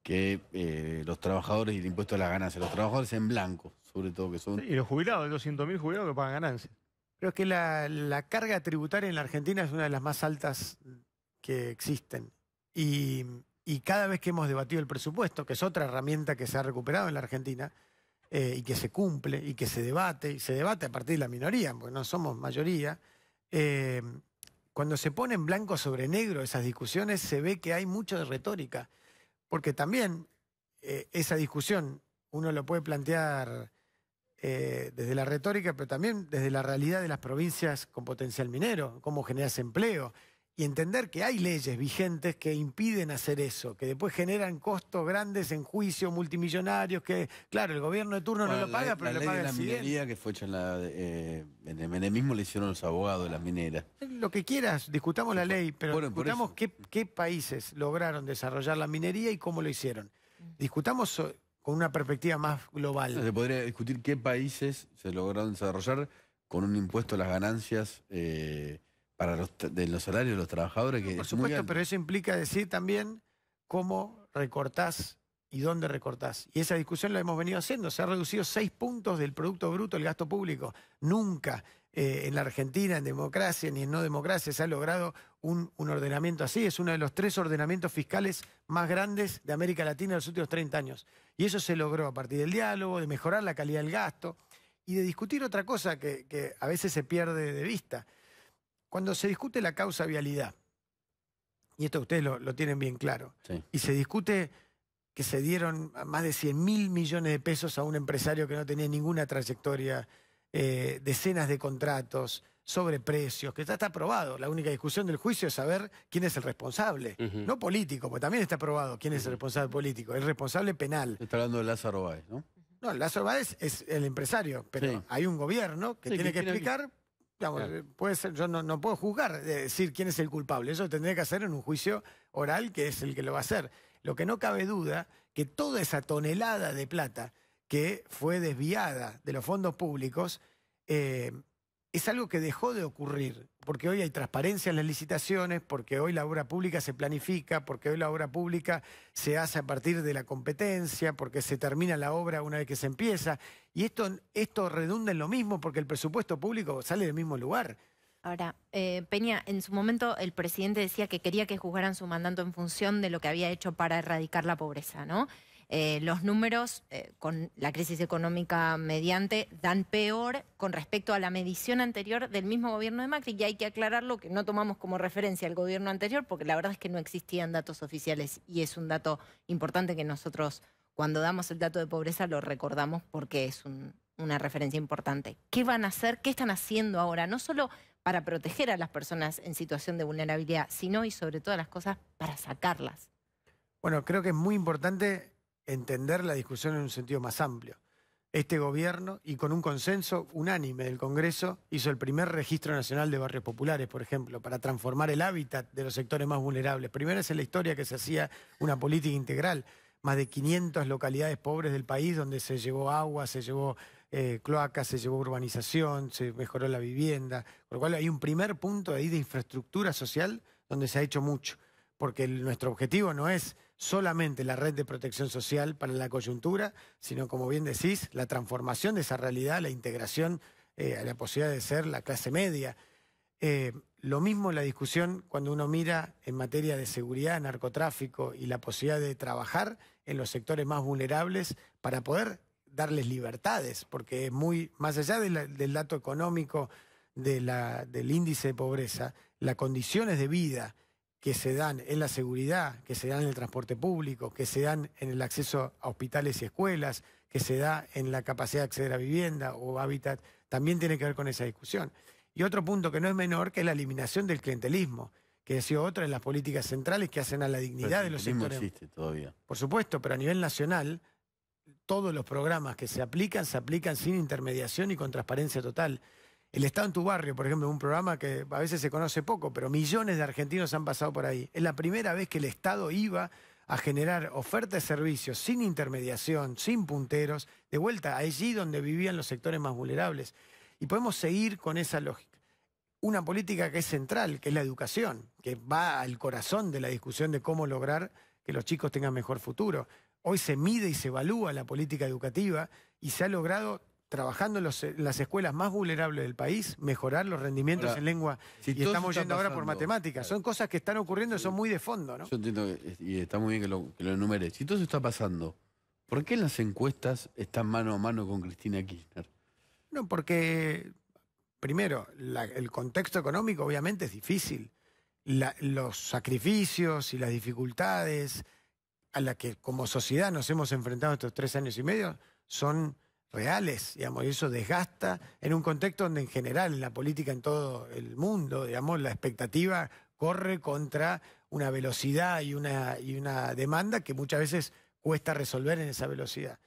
A: que eh, los trabajadores y el impuesto a las ganancias. Los trabajadores en blanco, sobre todo, que son...
B: y
D: los jubilados, los
B: 200.000 jubilados que pagan ganancias. Pero es que la, carga tributaria en la Argentina es una de las más altas que existen. Y, cada vez que hemos debatido el presupuesto, que es otra herramienta que se ha recuperado en la Argentina, eh, y que se cumple, y que se debate, y se debate a partir de la minoría, porque no somos mayoría, eh, cuando se pone en blanco sobre negro esas discusiones, se ve que hay mucho de retórica. Porque también eh, esa discusión uno lo puede plantear eh, desde la retórica, pero también desde la realidad de las provincias con potencial minero, cómo generas empleo, y entender que hay leyes vigentes que impiden hacer eso, que después generan costos grandes en juicios multimillonarios, que claro, el gobierno de turno no lo paga, pero la lo paga la el minería que fue hecha
A: en, eh, el menemismo le hicieron los abogados de las mineras.
B: Lo que quieras, discutamos la ley, pero discutamos qué, países lograron desarrollar la minería y cómo lo hicieron. Discutamos con una perspectiva más global. Se
A: podría discutir qué países se lograron desarrollar con un impuesto a las ganancias... Eh, para de los salarios de los trabajadores. Que Por supuesto, pero
B: eso implica decir también cómo recortás y dónde recortás. Y esa discusión la hemos venido haciendo. Se ha reducido seis puntos del Producto Bruto el gasto público. Nunca eh, en la Argentina, en democracia ni en no democracia, se ha logrado un, ordenamiento así. Es uno de los tres ordenamientos fiscales más grandes de América Latina en los últimos 30 años. Y eso se logró a partir del diálogo, de mejorar la calidad del gasto y de discutir otra cosa que a veces se pierde de vista. Cuando se discute la causa vialidad, y esto ustedes lo, tienen bien claro, y se discute que se dieron más de 100 mil millones de pesos a un empresario que no tenía ninguna trayectoria, eh, decenas de contratos, sobre precios que está está aprobado. La única discusión del juicio es saber quién es el responsable, no político, porque también está aprobado quién es el responsable político, el responsable penal. Está hablando de Lázaro Báez, ¿no? No, Lázaro Báez es el empresario, pero hay un gobierno que tiene que explicar eh, puede ser, yo no, puedo juzgar, eh, decir quién es el culpable. Eso tendría que hacer en un juicio oral, que es el que lo va a hacer. Lo que no cabe duda que toda esa tonelada de plata que fue desviada de los fondos públicos eh, es algo que dejó de ocurrir porque hoy hay transparencia en las licitaciones, porque hoy la obra pública se planifica, porque hoy la obra pública se hace a partir de la competencia, porque se termina la obra una vez que se empieza. Y esto, esto redunda en lo mismo, porque el presupuesto público sale del mismo lugar.
C: Ahora, eh, Peña, en su momento el presidente decía que quería que juzgaran su mandato en función de lo que había hecho para erradicar la pobreza, ¿no? Eh, los números eh, con la crisis económica mediante dan peor con respecto a la medición anterior del mismo gobierno de Macri. Y hay que aclararlo que no tomamos como referencia al gobierno anterior porque la verdad es que no existían datos oficiales y es un dato importante que nosotros cuando damos el dato de pobreza lo recordamos porque es una referencia importante. ¿Qué van a hacer? ¿Qué están haciendo ahora? No solo para proteger a las personas en situación de vulnerabilidad, sino y sobre todas las cosas para sacarlas.
B: Bueno, creo que es muy importante entender la discusión en un sentido más amplio. Este gobierno, y con un consenso unánime del Congreso, hizo el primer registro nacional de barrios populares, por ejemplo, para transformar el hábitat de los sectores más vulnerables. Primera es en la historia que se hacía una política integral. Más de 500 localidades pobres del país donde se llevó agua, se llevó eh, cloacas, se llevó urbanización, se mejoró la vivienda. Por lo cual hay un primer punto ahí de infraestructura social donde se ha hecho mucho. Porque nuestro objetivo no es solamente la red de protección social para la coyuntura, sino como bien decís, la transformación de esa realidad, la integración eh, a la posibilidad de ser la clase media. Eh, lo mismo la discusión cuando uno mira en materia de seguridad, narcotráfico y la posibilidad de trabajar en los sectores más vulnerables para poder darles libertades, porque es muy, más allá del dato económico del índice de pobreza, las condiciones de vida, que se dan en la seguridad, que se dan en el transporte público, que se dan en el acceso a hospitales y escuelas, que se da en la capacidad de acceder a vivienda o hábitat, también tiene que ver con esa discusión. Y otro punto que no es menor, que es la eliminación del clientelismo, que ha sido otra de las políticas centrales que hacen a la dignidad de los sectores. existe todavía. Por supuesto, pero a nivel nacional, todos los programas que se aplican, se aplican sin intermediación y con transparencia total. El Estado en tu barrio, por ejemplo, un programa que a veces se conoce poco, pero millones de argentinos han pasado por ahí. Es la primera vez que el Estado iba a generar oferta de servicios sin intermediación, sin punteros, de vuelta allí donde vivían los sectores más vulnerables. Y podemos seguir con esa lógica. Una política que es central, que es la educación, que va al corazón de la discusión de cómo lograr que los chicos tengan mejor futuro. Hoy se mide y se evalúa la política educativa y se ha logrado trabajando en, los, las escuelas más vulnerables del país, mejorar los rendimientos en lengua. y estamos yendo ahora por matemáticas. Son cosas que están ocurriendo y son muy de fondo, ¿no?
A: Yo entiendo, y está muy bien que lo, que enumere. Si todo eso está pasando, ¿por qué en las encuestas están mano a mano con Cristina Kirchner?
B: No, porque, primero, el contexto económico obviamente es difícil. los sacrificios y las dificultades a las que como sociedad nos hemos enfrentado estos tres años y medio son reales, y eso desgasta en un contexto donde en general la política en todo el mundo, digamos, la expectativa corre contra una velocidad y una, y una demanda que muchas veces cuesta resolver en esa velocidad.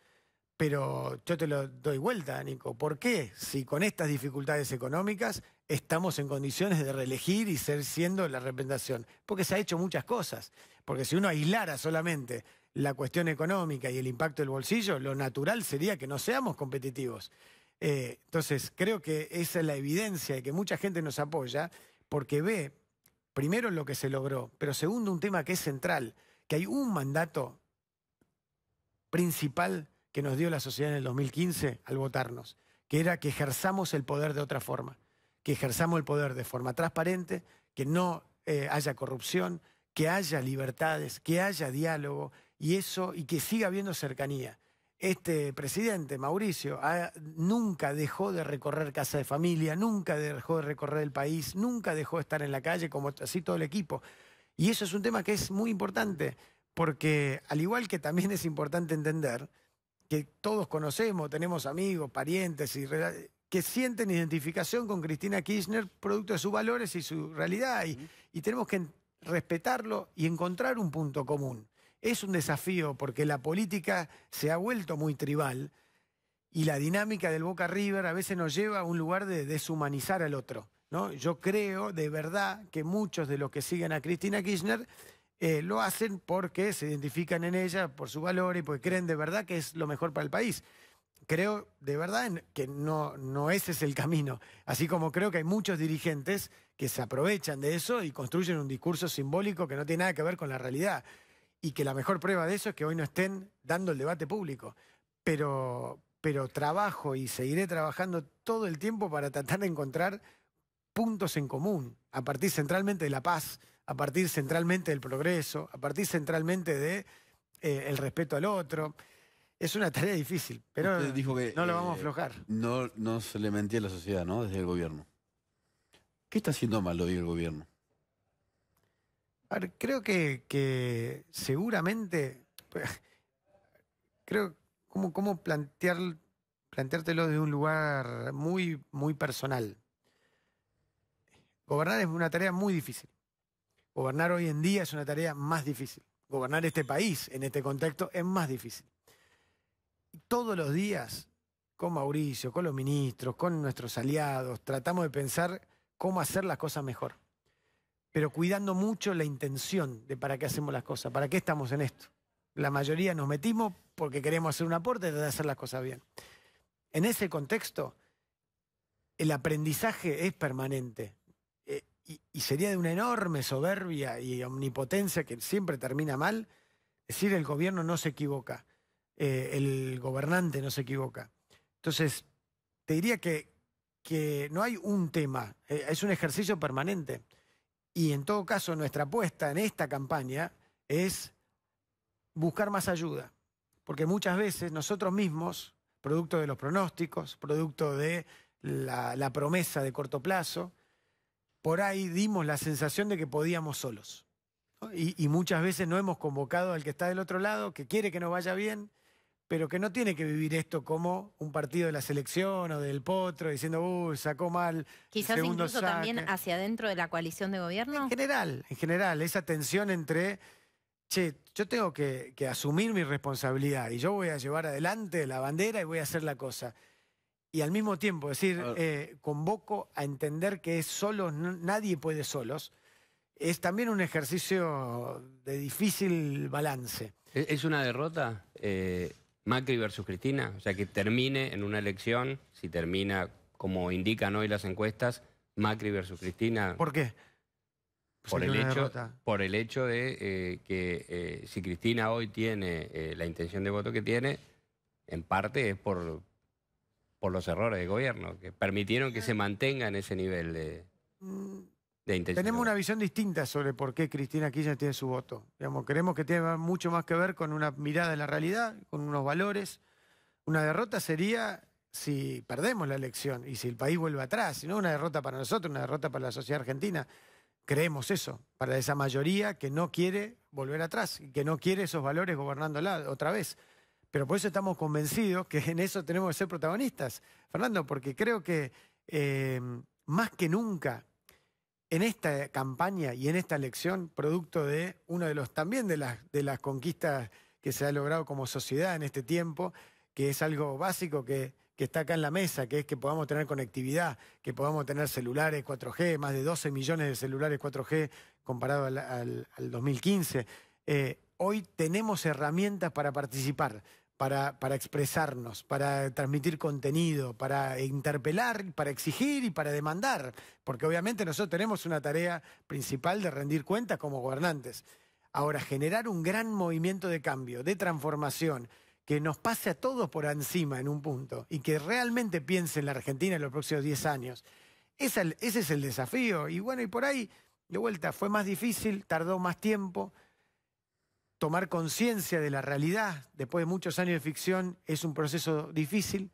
B: Pero yo te lo doy vuelta, Nico. ¿Por qué? Si con estas dificultades económicas estamos en condiciones de reelegir y ser siendo la representación. Porque se ha hecho muchas cosas. Porque si uno aislara solamente la cuestión económica y el impacto del bolsillo, lo natural sería que no seamos competitivos. Eh, entonces, creo que esa es la evidencia de que mucha gente nos apoya porque ve, primero, lo que se logró, pero segundo, un tema que es central, que hay un mandato principal que nos dio la sociedad en el 2015 al votarnos, que era que ejerzamos el poder de otra forma, que ejerzamos el poder de forma transparente, que no eh, haya corrupción, que haya libertades, que haya diálogo, y eso, y que siga habiendo cercanía. Este presidente, Mauricio, nunca dejó de recorrer casa de familia, nunca dejó de recorrer el país, nunca dejó de estar en la calle, como así todo el equipo. Y eso es un tema que es muy importante, porque al igual que también es importante entender que todos conocemos, tenemos amigos, parientes que sienten identificación con Cristina Kirchner producto de sus valores y su realidad. y tenemos que respetarlo y encontrar un punto común es un desafío porque la política se ha vuelto muy tribal y la dinámica del Boca River a veces nos lleva a un lugar de deshumanizar al otro. ¿no? Yo creo de verdad que muchos de los que siguen a Cristina Kirchner eh, lo hacen porque se identifican en ella, por su valor y porque creen de verdad que es lo mejor para el país. Creo de verdad que no ese es el camino. Así como creo que hay muchos dirigentes que se aprovechan de eso y construyen un discurso simbólico que no tiene nada que ver con la realidad y que la mejor prueba de eso es que hoy no estén dando el debate público. Pero, pero trabajo y seguiré trabajando todo el tiempo para tratar de encontrar puntos en común, a partir centralmente de la paz, a partir centralmente del progreso, a partir centralmente de eh, el respeto al otro. Es una tarea difícil, pero no lo vamos a eh, aflojar.
A: No, no se le mentía a la sociedad, ¿no? Desde el gobierno. ¿Qué está haciendo mal hoy el gobierno?
B: creo que, seguramente. <laughs> creo. ¿Cómo, plantear, planteártelo desde un lugar muy, muy personal? Gobernar es una tarea muy difícil. Gobernar hoy en día es una tarea más difícil. Gobernar este país en este contexto es más difícil. Todos los días, con Mauricio, con los ministros, con nuestros aliados, tratamos de pensar cómo hacer las cosas mejor pero cuidando mucho la intención de para qué hacemos las cosas, para qué estamos en esto. La mayoría nos metimos porque queremos hacer un aporte de hacer las cosas bien. En ese contexto, el aprendizaje es permanente eh, y, sería de una enorme soberbia y omnipotencia que siempre termina mal decir el gobierno no se equivoca, eh, el gobernante no se equivoca. Entonces, te diría que, no hay un tema, eh, es un ejercicio permanente. Y en todo caso, nuestra apuesta en esta campaña es buscar más ayuda, porque muchas veces nosotros mismos, producto de los pronósticos, producto de la, promesa de corto plazo, por ahí dimos la sensación de que podíamos solos. Y, y muchas veces no hemos convocado al que está del otro lado, que quiere que nos vaya bien, pero que no tiene que vivir esto como un partido de la selección o del potro, diciendo, uy, sacó mal. Quizás incluso también
C: hacia adentro de la coalición de gobierno. En general,
B: en general, esa tensión entre, che, yo tengo que, asumir mi responsabilidad y yo voy a llevar adelante la bandera y voy a hacer la cosa y al mismo tiempo decir, ah. eh, convoco a entender que es solos, nadie puede solos, es también un ejercicio de difícil balance.
E: ¿Es una derrota eh, Macri versus Cristina, o sea que termine en una elección, si termina como indican hoy las encuestas, Macri versus Cristina. ¿Por qué? Por el, hecho, por el hecho de eh, que eh, si Cristina hoy tiene eh, la intención de voto que tiene, en parte es por, por los errores de gobierno, que permitieron que mm. se mantenga en ese nivel de... Mm. Tenemos una
B: visión distinta sobre por qué Cristina Kirchner tiene su voto. creemos que tiene mucho más que ver con una mirada en la realidad, con unos valores. Una derrota sería si perdemos la elección y si el país vuelve atrás, sino una derrota para nosotros, una derrota para la sociedad argentina. Creemos eso, para esa mayoría que no quiere volver atrás y que no quiere esos valores gobernándola otra vez. Pero por eso estamos convencidos que en eso tenemos que ser protagonistas, Fernando, porque creo que eh, más que nunca en esta campaña y en esta elección, producto de uno de los también de las, de las conquistas que se ha logrado como sociedad en este tiempo, que es algo básico que, está acá en la mesa, que es que podamos tener conectividad, que podamos tener celulares 4G, más de 12 millones de celulares 4G comparado al, 2015. Eh, hoy tenemos herramientas para participar para, expresarnos, para transmitir contenido, para interpelar, para exigir y para demandar, porque obviamente nosotros tenemos una tarea principal de rendir cuentas como gobernantes. Ahora, generar un gran movimiento de cambio, de transformación, que nos pase a todos por encima en un punto y que realmente piense en la Argentina en los próximos 10 años. ese es el desafío. Y bueno, y por ahí, de vuelta, fue más difícil, tardó más tiempo tomar conciencia de la realidad después de muchos años de ficción es un proceso difícil,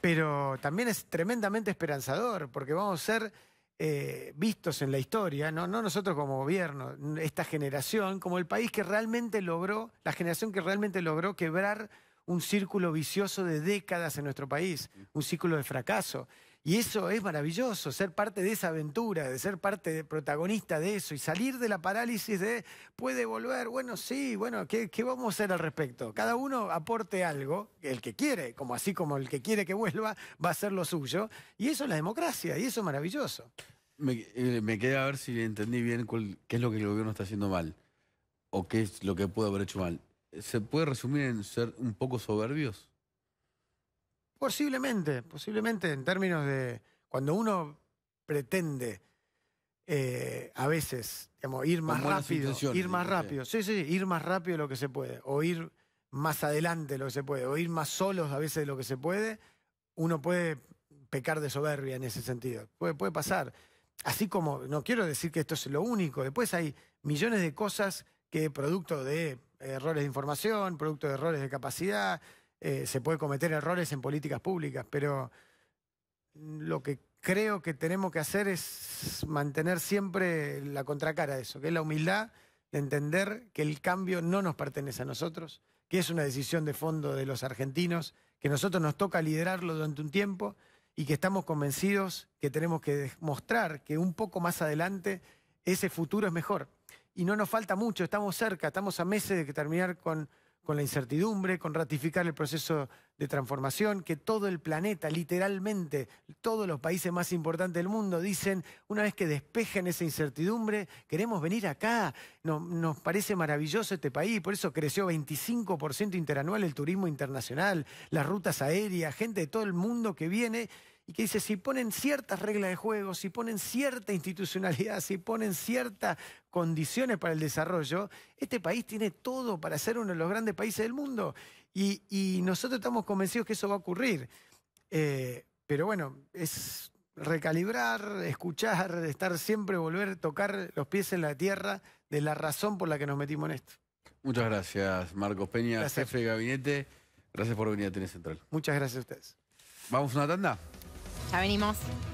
B: pero también es tremendamente esperanzador, porque vamos a ser eh, vistos en la historia, ¿no? no nosotros como gobierno, esta generación, como el país que realmente logró, la generación que realmente logró quebrar un círculo vicioso de décadas en nuestro país, un círculo de fracaso. Y eso es maravilloso, ser parte de esa aventura, de ser parte de, protagonista de eso y salir de la parálisis de puede volver, bueno, sí, bueno, ¿qué, vamos a hacer al respecto? Cada uno aporte algo, el que quiere, como así como el que quiere que vuelva, va a hacer lo suyo. Y eso es la democracia, y eso es maravilloso.
A: Me, eh, me queda a ver si entendí bien qué es lo que el gobierno está haciendo mal o qué es lo que puede haber hecho mal. ¿Se puede resumir en ser un poco soberbios?
B: Posiblemente, posiblemente en términos de cuando uno pretende eh, a veces ir más rápido, ir más rápido, sí, sí, ir más rápido lo que se puede, o ir más adelante lo que se puede, o ir más solos a veces de lo que se puede, uno puede pecar de soberbia en ese sentido, puede, puede pasar. Así como, no quiero decir que esto es lo único, después hay millones de cosas que producto de eh, errores de información, producto de errores de capacidad, eh, se puede cometer errores en políticas públicas, pero lo que creo que tenemos que hacer es mantener siempre la contracara de eso, que es la humildad de entender que el cambio no nos pertenece a nosotros, que es una decisión de fondo de los argentinos, que nosotros nos toca liderarlo durante un tiempo y que estamos convencidos que tenemos que demostrar que un poco más adelante ese futuro es mejor. Y no nos falta mucho, estamos cerca, estamos a meses de terminar con con la incertidumbre, con ratificar el proceso de transformación, que todo el planeta, literalmente, todos los países más importantes del mundo dicen, una vez que despejen esa incertidumbre, queremos venir acá, nos, nos parece maravilloso este país, por eso creció 25% interanual el turismo internacional, las rutas aéreas, gente de todo el mundo que viene y que dice, si ponen ciertas reglas de juego, si ponen cierta institucionalidad, si ponen ciertas condiciones para el desarrollo, este país tiene todo para ser uno de los grandes países del mundo. Y, nosotros estamos convencidos que eso va a ocurrir. Eh, pero bueno, es recalibrar, escuchar, estar siempre, volver, tocar los pies en la tierra de la razón por la que nos metimos en esto.
A: Muchas gracias, Marcos Peña, jefe de gabinete. Gracias por venir a Tener Central.
B: Muchas gracias a ustedes.
A: ¿Vamos a una tanda?
C: 食べます